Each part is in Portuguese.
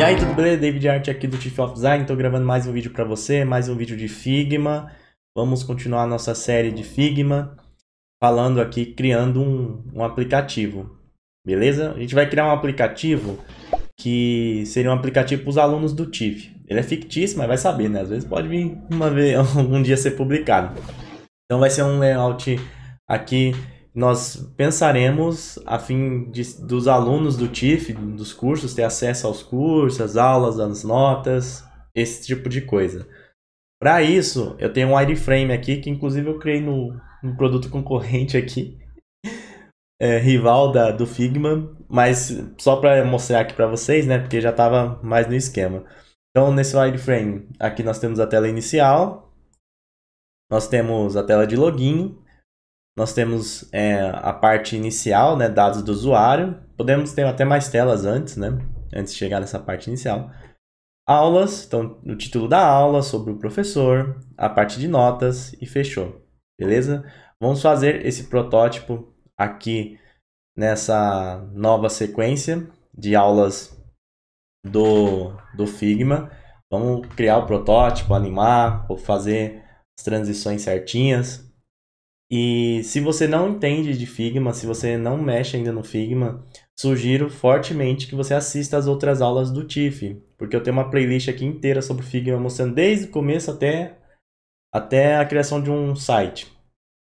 E aí, tudo bem? David Art aqui do Tiff of Design, Estou gravando mais um vídeo para você, mais um vídeo de Figma. Vamos continuar nossa série de Figma, falando aqui, criando um, um aplicativo, beleza? A gente vai criar um aplicativo que seria um aplicativo para os alunos do TIF. Ele é fictício, mas vai saber, né? Às vezes pode vir uma vez, um dia ser publicado. Então vai ser um layout aqui nós pensaremos a fim de, dos alunos do TIF, dos cursos, ter acesso aos cursos, às aulas, às notas, esse tipo de coisa. Para isso, eu tenho um wireframe aqui, que inclusive eu criei no, no produto concorrente aqui, é, rival da, do Figma, mas só para mostrar aqui para vocês, né, porque já estava mais no esquema. Então, nesse wireframe, aqui nós temos a tela inicial, nós temos a tela de login, nós temos é, a parte inicial, né, dados do usuário. Podemos ter até mais telas antes, né, antes de chegar nessa parte inicial. Aulas, então o título da aula, sobre o professor, a parte de notas e fechou. Beleza? Vamos fazer esse protótipo aqui nessa nova sequência de aulas do, do Figma. Vamos criar o protótipo, animar, ou fazer as transições certinhas. E se você não entende de Figma, se você não mexe ainda no Figma, sugiro fortemente que você assista as outras aulas do TIFF, porque eu tenho uma playlist aqui inteira sobre Figma mostrando desde o começo até, até a criação de um site.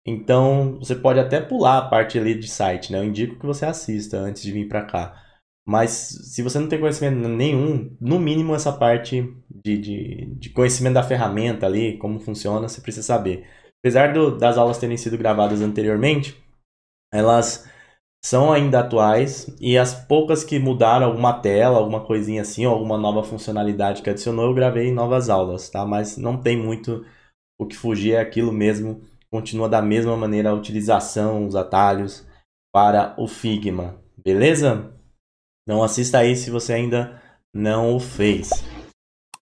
Então, você pode até pular a parte ali de site, né? Eu indico que você assista antes de vir para cá. Mas se você não tem conhecimento nenhum, no mínimo essa parte de, de, de conhecimento da ferramenta ali, como funciona, você precisa saber apesar do, das aulas terem sido gravadas anteriormente, elas são ainda atuais e as poucas que mudaram alguma tela, alguma coisinha assim, ou alguma nova funcionalidade que adicionou, eu gravei em novas aulas, tá? Mas não tem muito o que fugir, é aquilo mesmo, continua da mesma maneira a utilização, os atalhos para o Figma, beleza? Então assista aí se você ainda não o fez.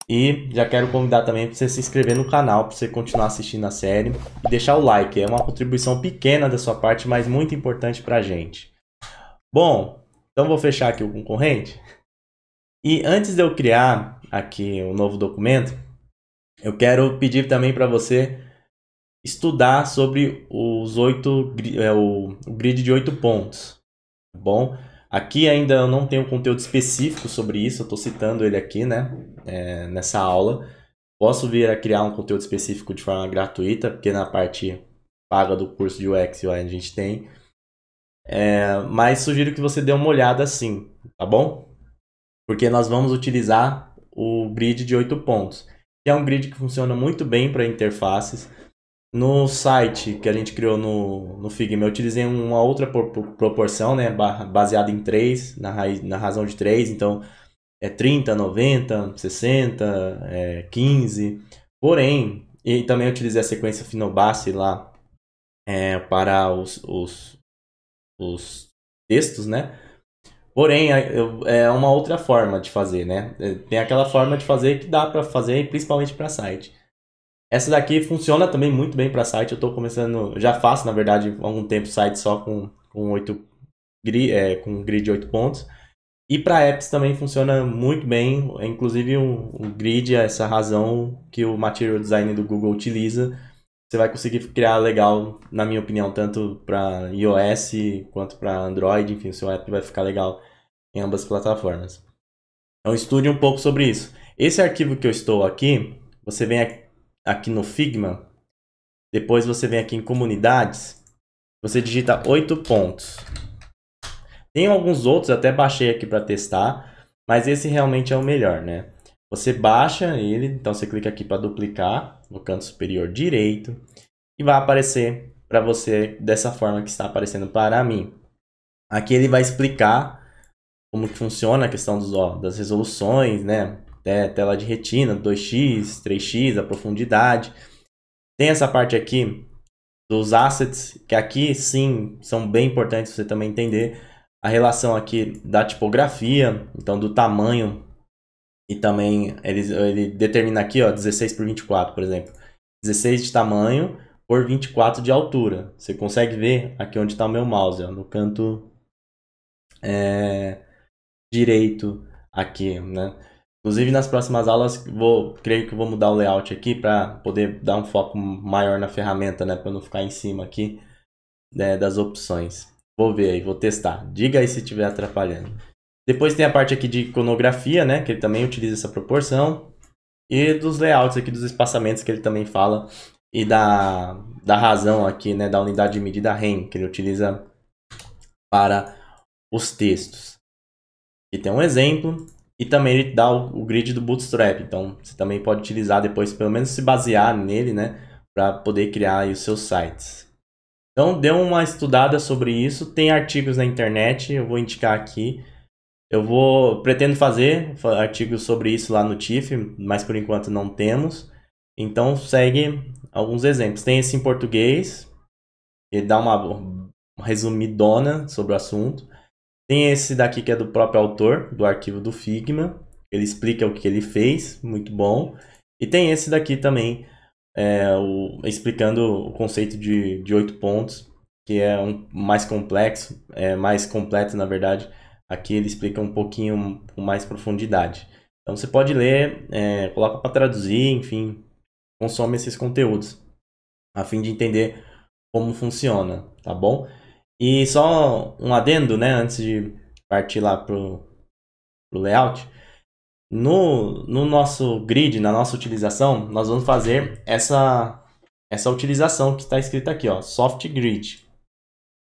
E já quero convidar também para você se inscrever no canal, para você continuar assistindo a série e deixar o like. É uma contribuição pequena da sua parte, mas muito importante para a gente. Bom, então vou fechar aqui o concorrente. E antes de eu criar aqui um novo documento, eu quero pedir também para você estudar sobre os oito, é, o, o grid de oito pontos. Tá bom? Aqui ainda eu não tenho conteúdo específico sobre isso, eu estou citando ele aqui, né? É, nessa aula. Posso vir a criar um conteúdo específico de forma gratuita, porque na parte paga do curso de UX UI a gente tem. É, mas sugiro que você dê uma olhada assim, tá bom? Porque nós vamos utilizar o grid de 8 pontos, que é um grid que funciona muito bem para interfaces. No site que a gente criou no, no Figma, eu utilizei uma outra proporção, né? Baseada em 3, na, raiz, na razão de 3. Então, é 30, 90, 60, é 15. Porém, e também utilizei a sequência Finobasse lá é, para os, os, os textos, né? Porém, é uma outra forma de fazer, né? É, tem aquela forma de fazer que dá para fazer, principalmente para site. Essa daqui funciona também muito bem para site. Eu estou começando, já faço na verdade há algum tempo site só com, com 8 grid, é, com grid de 8 pontos. E para apps também funciona muito bem, é inclusive o um, um grid é essa razão que o Material Design do Google utiliza. Você vai conseguir criar legal, na minha opinião, tanto para iOS quanto para Android, enfim, o seu app vai ficar legal em ambas as plataformas. Então é estude um pouco sobre isso. Esse arquivo que eu estou aqui, você vem aqui aqui no Figma, depois você vem aqui em comunidades, você digita 8 pontos. Tem alguns outros, até baixei aqui para testar, mas esse realmente é o melhor, né? Você baixa ele, então você clica aqui para duplicar no canto superior direito e vai aparecer para você dessa forma que está aparecendo para mim. Aqui ele vai explicar como que funciona a questão dos, ó, das resoluções, né? né, tela de retina, 2x, 3x, a profundidade. Tem essa parte aqui dos assets, que aqui sim são bem importantes você também entender a relação aqui da tipografia, então do tamanho e também ele, ele determina aqui, ó, 16 por 24, por exemplo. 16 de tamanho por 24 de altura. Você consegue ver aqui onde está o meu mouse, ó, no canto é, direito aqui, né? Inclusive nas próximas aulas vou, creio que vou mudar o layout aqui para poder dar um foco maior na ferramenta, né, para não ficar em cima aqui né, das opções. Vou ver aí, vou testar. Diga aí se estiver atrapalhando. Depois tem a parte aqui de iconografia, né, que ele também utiliza essa proporção e dos layouts aqui dos espaçamentos que ele também fala e da, da razão aqui, né, da unidade de medida REM que ele utiliza para os textos. Aqui tem um exemplo, e também ele dá o, o grid do Bootstrap, então você também pode utilizar depois, pelo menos se basear nele, né? Para poder criar os seus sites. Então dê uma estudada sobre isso, tem artigos na internet, eu vou indicar aqui. Eu vou pretendo fazer artigos sobre isso lá no TIFF, mas por enquanto não temos. Então segue alguns exemplos. Tem esse em português, ele dá uma resumidona sobre o assunto. Tem esse daqui que é do próprio autor, do arquivo do Figma. Ele explica o que ele fez, muito bom. E tem esse daqui também, é, o, explicando o conceito de, de oito pontos, que é um, mais complexo, é, mais completo na verdade. Aqui ele explica um pouquinho com mais profundidade. Então você pode ler, é, coloca para traduzir, enfim, consome esses conteúdos, a fim de entender como funciona, tá bom? E só um adendo, né, antes de partir lá pro, pro layout. No, no nosso grid, na nossa utilização, nós vamos fazer essa, essa utilização que está escrita aqui, ó, soft grid.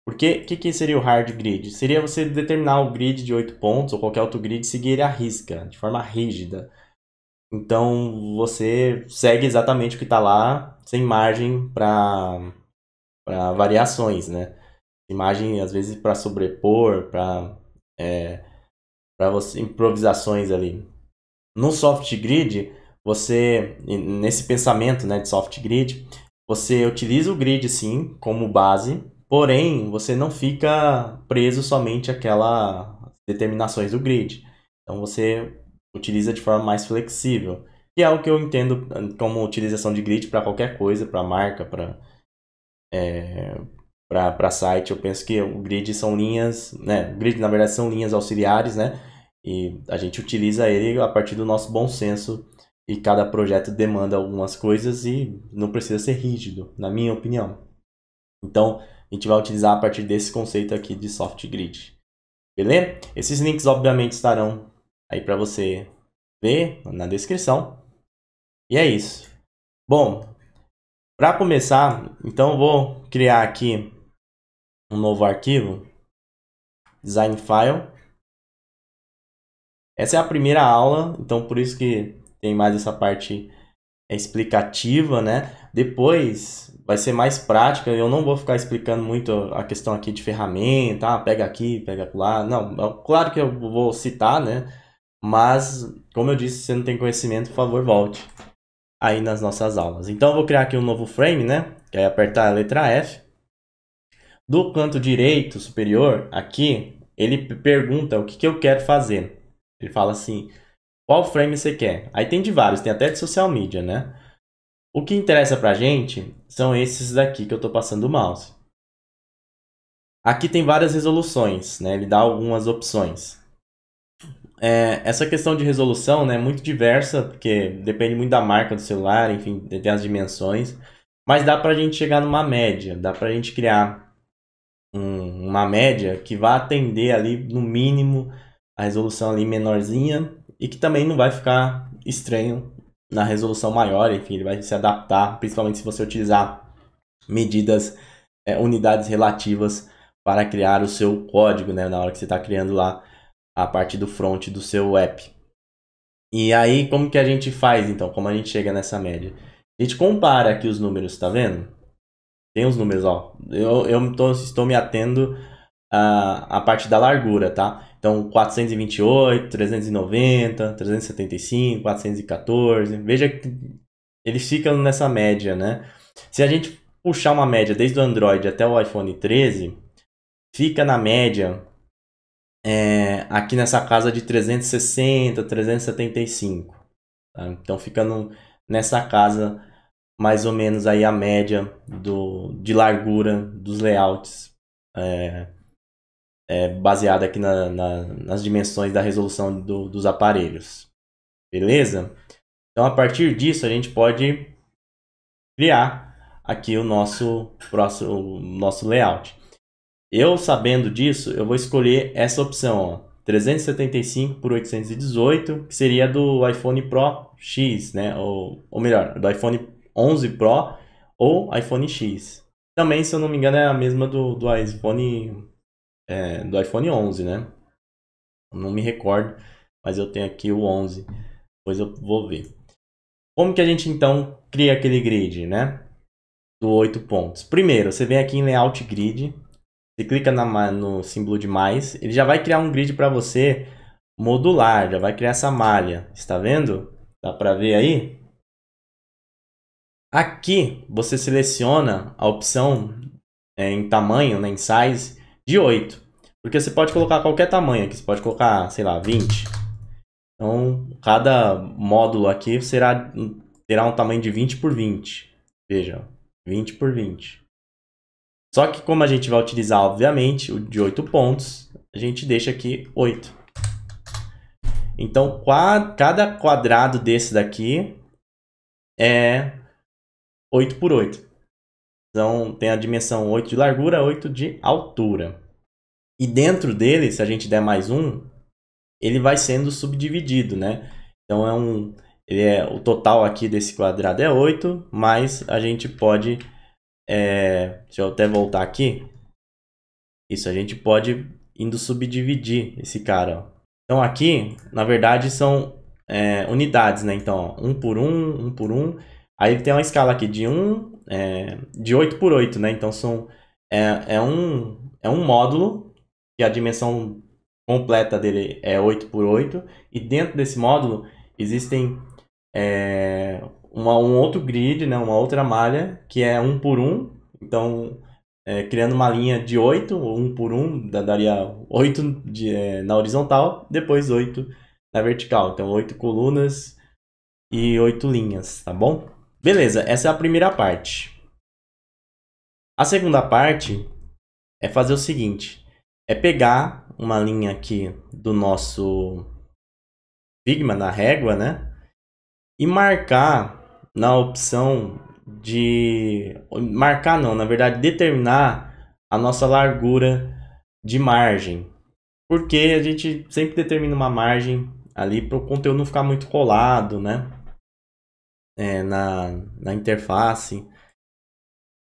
Porque o que, que seria o hard grid? Seria você determinar o grid de 8 pontos ou qualquer outro grid seguir ele à risca, de forma rígida. Então você segue exatamente o que está lá, sem margem para variações, né? imagem às vezes para sobrepor, para é, para você improvisações ali. No soft grid, você nesse pensamento, né, de soft grid, você utiliza o grid sim como base, porém você não fica preso somente àquela determinações do grid. Então você utiliza de forma mais flexível, que é o que eu entendo hum, como utilização de grid para qualquer coisa, para marca, para é, para site, eu penso que o grid são linhas, né? O grid na verdade são linhas auxiliares, né? E a gente utiliza ele a partir do nosso bom senso e cada projeto demanda algumas coisas e não precisa ser rígido, na minha opinião. Então, a gente vai utilizar a partir desse conceito aqui de soft grid. Beleza? Esses links obviamente estarão aí para você ver na descrição. E é isso. Bom, para começar, então vou criar aqui um novo arquivo, design file. Essa é a primeira aula, então por isso que tem mais essa parte é, explicativa, né? Depois vai ser mais prática, eu não vou ficar explicando muito a questão aqui de ferramenta, ah, pega aqui, pega lá, não, é claro que eu vou citar, né? Mas, como eu disse, se você não tem conhecimento, por favor, volte aí nas nossas aulas. Então, eu vou criar aqui um novo frame, né? Que é apertar a letra F. Do canto direito superior, aqui, ele pergunta o que, que eu quero fazer. Ele fala assim, qual frame você quer? Aí tem de vários, tem até de social media, né? O que interessa pra gente são esses daqui que eu tô passando o mouse. Aqui tem várias resoluções, né? Ele dá algumas opções. É, essa questão de resolução né, é muito diversa, porque depende muito da marca do celular, enfim, tem as dimensões. Mas dá pra gente chegar numa média, dá pra gente criar um, uma média que vai atender ali no mínimo a resolução ali menorzinha e que também não vai ficar estranho na resolução maior, enfim, ele vai se adaptar, principalmente se você utilizar medidas, é, unidades relativas para criar o seu código, né, na hora que você está criando lá a parte do front do seu app. E aí, como que a gente faz então? Como a gente chega nessa média? A gente compara aqui os números, tá vendo? tem os números, ó. Eu, eu tô, estou me atendo à, à parte da largura, tá? Então, 428, 390, 375, 414. Veja que eles ficam nessa média, né? Se a gente puxar uma média desde o Android até o iPhone 13, fica na média é, aqui nessa casa de 360, 375. Tá? Então fica nessa casa mais ou menos aí a média do, de largura dos layouts é, é, baseada aqui na, na, nas dimensões da resolução do, dos aparelhos. Beleza? Então, a partir disso, a gente pode criar aqui o nosso próximo o nosso layout. Eu, sabendo disso, eu vou escolher essa opção, ó, 375 por 818, que seria do iPhone Pro X, né? Ou, ou melhor, do iPhone 11 Pro ou iPhone X. Também, se eu não me engano, é a mesma do, do iPhone é, do iPhone 11, né? Não me recordo, mas eu tenho aqui o 11. Depois eu vou ver. Como que a gente então cria aquele grid, né? Do 8 pontos. Primeiro, você vem aqui em Layout Grid, você clica na, no símbolo de mais, ele já vai criar um grid para você modular, já vai criar essa malha. Está vendo? Dá para ver aí? Aqui você seleciona a opção é, em tamanho, né, em size, de 8. Porque você pode colocar qualquer tamanho aqui, você pode colocar, sei lá, 20. Então, cada módulo aqui será, terá um tamanho de 20 por 20. Veja, 20 por 20. Só que como a gente vai utilizar, obviamente, o de 8 pontos, a gente deixa aqui 8. Então, cada quadrado desse daqui é 8 por 8. Então, tem a dimensão 8 de largura, 8 de altura. E dentro dele, se a gente der mais um, ele vai sendo subdividido, né? Então, é um, ele é, o total aqui desse quadrado é 8, mas a gente pode... É, deixa eu até voltar aqui. Isso, a gente pode indo subdividir esse cara. Então, aqui, na verdade, são é, unidades, né? Então, ó, um por 1, 1 por 1... Aí tem uma escala aqui de 1, um, é, de 8 por 8, né? Então são, é, é, um, é um módulo que a dimensão completa dele é 8 por 8 e dentro desse módulo existem é, uma, um outro grid, né? uma outra malha que é 1 por 1, então é, criando uma linha de 8, 1 por 1, daria 8 de, é, na horizontal, depois 8 na vertical. Então, 8 colunas e 8 linhas, tá bom? Beleza, essa é a primeira parte. A segunda parte é fazer o seguinte, é pegar uma linha aqui do nosso Figma, na régua, né? E marcar na opção de... Marcar não, na verdade, determinar a nossa largura de margem. Porque a gente sempre determina uma margem ali para o conteúdo não ficar muito colado, né? é, na, na interface.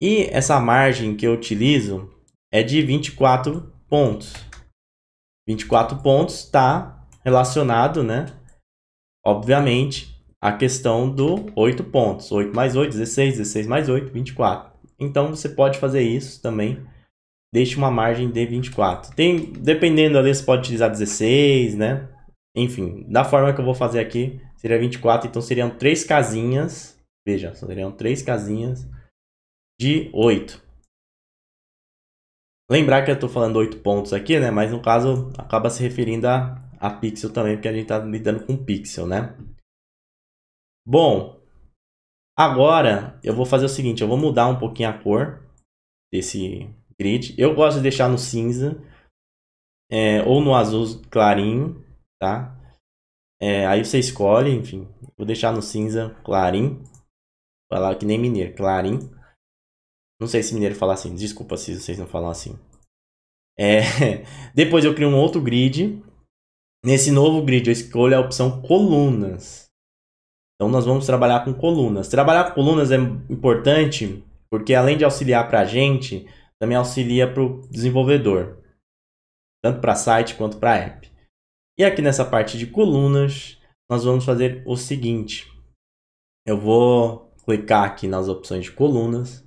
E essa margem que eu utilizo é de 24 pontos. 24 pontos está relacionado, né? Obviamente, a questão do 8 pontos. 8 mais 8, 16, 16 mais 8, 24. Então, você pode fazer isso também. Deixe uma margem de 24. Tem, dependendo ali, você pode utilizar 16, né? Enfim, da forma que eu vou fazer aqui, Seria 24, então seriam três casinhas. Veja, seriam três casinhas de 8. Lembrar que eu estou falando 8 pontos aqui, né? Mas no caso acaba se referindo a, a pixel também, porque a gente está lidando com pixel, né? Bom, agora eu vou fazer o seguinte, eu vou mudar um pouquinho a cor desse grid. Eu gosto de deixar no cinza é, ou no azul clarinho, tá? É, aí você escolhe, enfim. Vou deixar no cinza, clarim. Falar que nem mineiro, clarim. Não sei se mineiro fala assim, desculpa se vocês não falam assim. É, depois eu crio um outro grid. Nesse novo grid eu escolho a opção colunas. Então nós vamos trabalhar com colunas. Trabalhar com colunas é importante porque além de auxiliar para a gente, também auxilia para o desenvolvedor. Tanto para site quanto para app. E aqui nessa parte de colunas, nós vamos fazer o seguinte. Eu vou clicar aqui nas opções de colunas.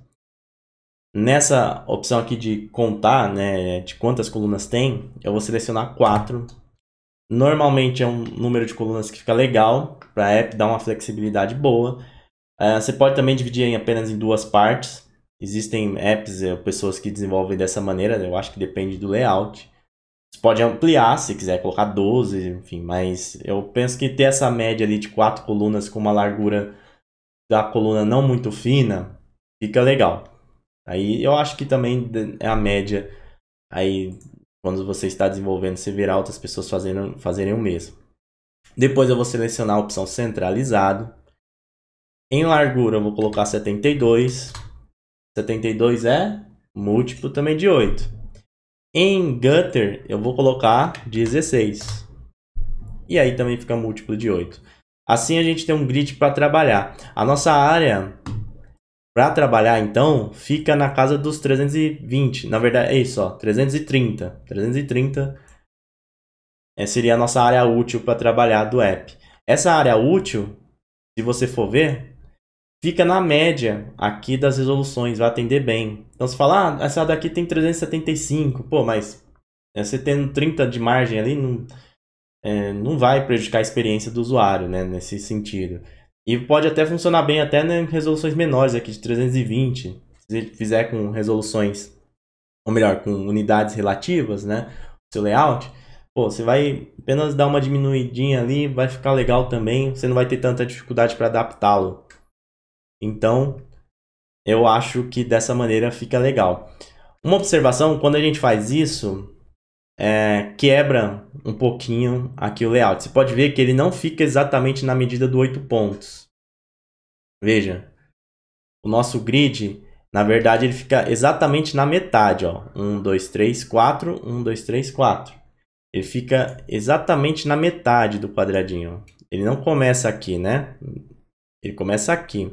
Nessa opção aqui de contar, né, de quantas colunas tem, eu vou selecionar 4. Normalmente é um número de colunas que fica legal, para a app dar uma flexibilidade boa. Uh, você pode também dividir em apenas em duas partes. Existem apps, é, pessoas que desenvolvem dessa maneira, eu acho que depende do layout. Você pode ampliar se quiser colocar 12, enfim, mas eu penso que ter essa média ali de quatro colunas com uma largura da coluna não muito fina fica legal. Aí eu acho que também é a média aí quando você está desenvolvendo, você verá outras pessoas fazendo, fazerem o mesmo. Depois eu vou selecionar a opção centralizado. Em largura eu vou colocar 72. 72 é múltiplo também de 8. Em gutter, eu vou colocar 16. E aí também fica múltiplo de 8. Assim a gente tem um grid para trabalhar. A nossa área para trabalhar, então, fica na casa dos 320. Na verdade, é isso, ó, 330. 330 é, seria a nossa área útil para trabalhar do app. Essa área útil, se você for ver, fica na média aqui das resoluções, vai atender bem. Então você fala, ah, essa daqui tem 375, pô, mas é, você tendo 30 de margem ali, não, é, não vai prejudicar a experiência do usuário, né, nesse sentido. E pode até funcionar bem até em resoluções menores aqui de 320, se fizer com resoluções, ou melhor, com unidades relativas, né, seu layout, pô, você vai apenas dar uma diminuidinha ali, vai ficar legal também, você não vai ter tanta dificuldade para adaptá-lo. Então, eu acho que dessa maneira fica legal. Uma observação, quando a gente faz isso, é, quebra um pouquinho aqui o layout. Você pode ver que ele não fica exatamente na medida do 8 pontos. Veja, o nosso grid, na verdade, ele fica exatamente na metade. Ó. 1, 2, 3, 4, 1, 2, 3, 4. Ele fica exatamente na metade do quadradinho. Ele não começa aqui, né? Ele começa aqui.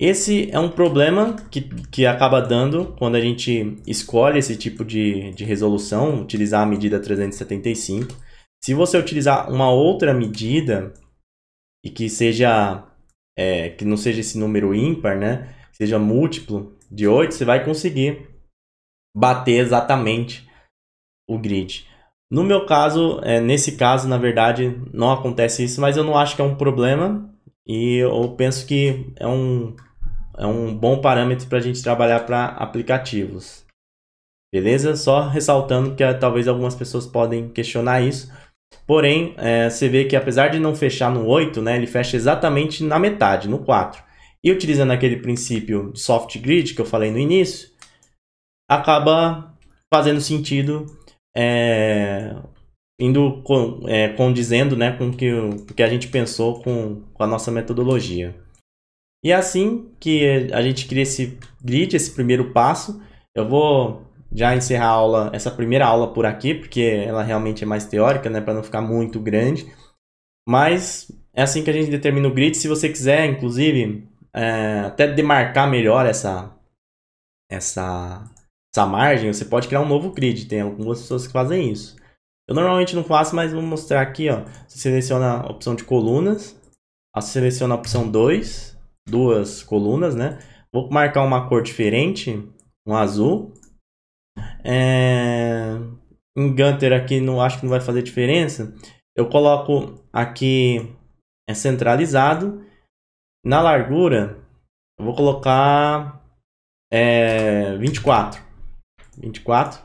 Esse é um problema que, que acaba dando quando a gente escolhe esse tipo de, de resolução, utilizar a medida 375. Se você utilizar uma outra medida e que seja é, que não seja esse número ímpar, né? Seja múltiplo de 8, você vai conseguir bater exatamente o grid. No meu caso, é, nesse caso, na verdade, não acontece isso, mas eu não acho que é um problema. E eu penso que é um é um bom parâmetro para a gente trabalhar para aplicativos. Beleza? Só ressaltando que eh, talvez algumas pessoas podem questionar isso. Porém, é, você vê que apesar de não fechar no 8, né, ele fecha exatamente na metade, no 4. E utilizando aquele princípio de soft grid que eu falei no início, acaba fazendo sentido é, indo com, é, condizendo né, com o que, que a gente pensou com, com a nossa metodologia. E é assim que a gente cria esse grid, esse primeiro passo. Eu vou já encerrar a aula, essa primeira aula por aqui, porque ela realmente é mais teórica, né, para não ficar muito grande. Mas é assim que a gente determina o grid. Se você quiser, inclusive, é, até demarcar melhor essa, essa, essa margem, você pode criar um novo grid. Tem algumas pessoas que fazem isso. Eu normalmente não faço, mas vou mostrar aqui. Ó. Você seleciona a opção de colunas, seleciona a opção 2, duas colunas, né? Vou marcar uma cor diferente, um azul. É... Em Gunter aqui não acho que não vai fazer diferença. Eu coloco aqui é centralizado. Na largura, eu vou colocar é, 24. 24.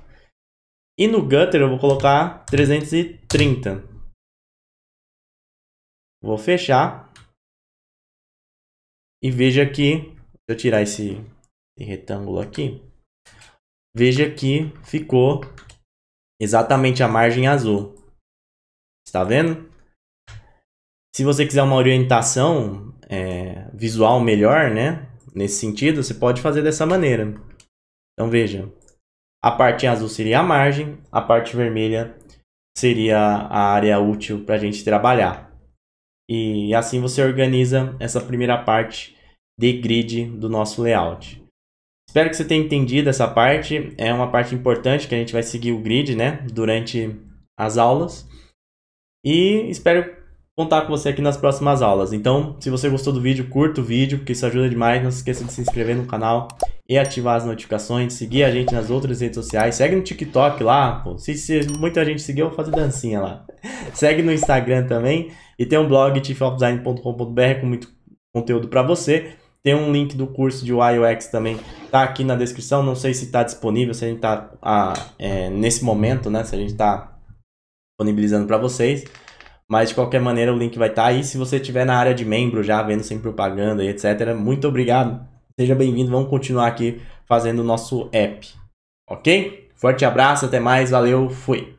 E no Gunter, eu vou colocar 330. Vou fechar. E veja que, deixa eu tirar esse, esse retângulo aqui. Veja que ficou exatamente a margem azul. Está vendo? Se você quiser uma orientação é, visual melhor, né? Nesse sentido, você pode fazer dessa maneira. Então veja, a parte azul seria a margem, a parte vermelha seria a área útil para a gente trabalhar. E assim você organiza essa primeira parte de grid do nosso layout. Espero que você tenha entendido essa parte. É uma parte importante que a gente vai seguir o grid né, durante as aulas. E espero contar com você aqui nas próximas aulas. Então, se você gostou do vídeo, curta o vídeo, porque isso ajuda demais. Não se esqueça de se inscrever no canal e ativar as notificações, seguir a gente nas outras redes sociais, segue no TikTok lá, pô. Se, se muita gente seguir, eu vou fazer dancinha lá. segue no Instagram também e tem um blog tiffofdesign.com.br com muito conteúdo para você. Tem um link do curso de UX também, tá aqui na descrição. Não sei se está disponível, se a gente tá é, nesse momento, né? Se a gente tá disponibilizando para vocês. Mas de qualquer maneira o link vai estar tá aí. Se você estiver na área de membro já, vendo sem propaganda e etc. Muito obrigado. Seja bem-vindo, vamos continuar aqui fazendo o nosso app, ok? Forte abraço, até mais, valeu, fui!